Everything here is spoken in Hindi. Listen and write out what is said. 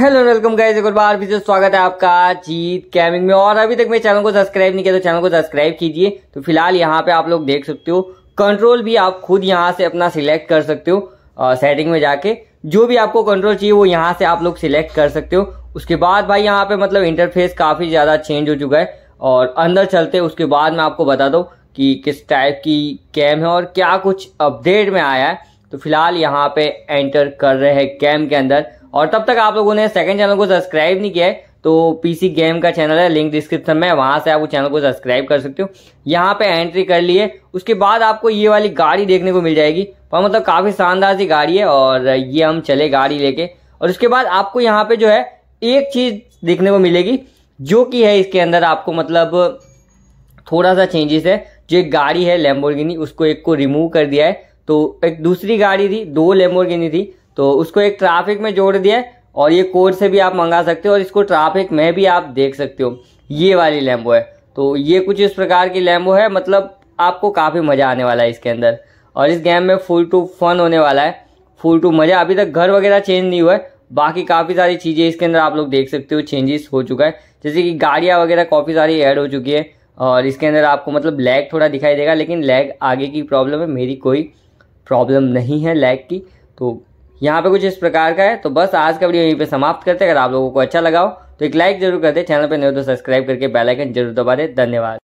हेलो वेलकम गाइस एक बार फिर से स्वागत है आपका जीत कैमिंग में और अभी तक मेरे चैनल को सब्सक्राइब नहीं किया तो चैनल को सब्सक्राइब कीजिए तो फिलहाल यहाँ पे आप लोग देख सकते हो कंट्रोल भी आप खुद यहाँ से अपना सिलेक्ट कर सकते हो सेटिंग में जाके जो भी आपको कंट्रोल चाहिए वो यहाँ से आप लोग सिलेक्ट कर सकते हो उसके बाद भाई यहाँ पे मतलब इंटरफेस काफ़ी ज़्यादा चेंज हो चुका है और अंदर चलते उसके बाद मैं आपको बता दूँ कि किस टाइप की कैम है और क्या कुछ अपडेट में आया है तो फिलहाल यहाँ पे एंटर कर रहे हैं कैम के अंदर और तब तक आप लोगों ने सेकंड चैनल को सब्सक्राइब नहीं किया है तो पीसी गेम का चैनल है लिंक डिस्क्रिप्शन में वहां से आप उस चैनल को सब्सक्राइब कर सकते हो यहाँ पे एंट्री कर लिए उसके बाद आपको ये वाली गाड़ी देखने को मिल जाएगी पर मतलब काफ़ी शानदार सी गाड़ी है और ये हम चले गाड़ी लेके और उसके बाद आपको यहाँ पे जो है एक चीज़ देखने को मिलेगी जो कि है इसके अंदर आपको मतलब थोड़ा सा चेंजेस है जो एक गाड़ी है लेम्बोर्गिनी उसको एक को रिमूव कर दिया है तो एक दूसरी गाड़ी थी दो लेम्बोर्गिनी थी तो उसको एक ट्रैफिक में जोड़ दिया है और ये कोड से भी आप मंगा सकते हो और इसको ट्रैफिक में भी आप देख सकते हो ये वाली लैम्बो है तो ये कुछ इस प्रकार की लैम्बो है मतलब आपको काफ़ी मज़ा आने वाला है इसके अंदर और इस गेम में फुल टू फन होने वाला है फुल टू मज़ा अभी तक घर वगैरह चेंज नहीं हुआ है बाकी काफ़ी सारी चीज़ें इसके अंदर आप लोग देख सकते हो चेंजेस हो चुका है जैसे कि गाड़ियाँ वगैरह काफ़ी सारी ऐड हो चुकी है और इसके अंदर आपको मतलब लैग थोड़ा दिखाई देगा लेकिन लैग आगे की प्रॉब्लम है मेरी कोई प्रॉब्लम नहीं है लैग की तो यहाँ पे कुछ इस प्रकार का है तो बस आज का वीडियो यहीं पे समाप्त करते अगर आप लोगों को अच्छा लगा हो तो एक लाइक जरूर कर दे चैनल पे नहीं तो सब्सक्राइब करके आइकन जरूर दबा दे धन्यवाद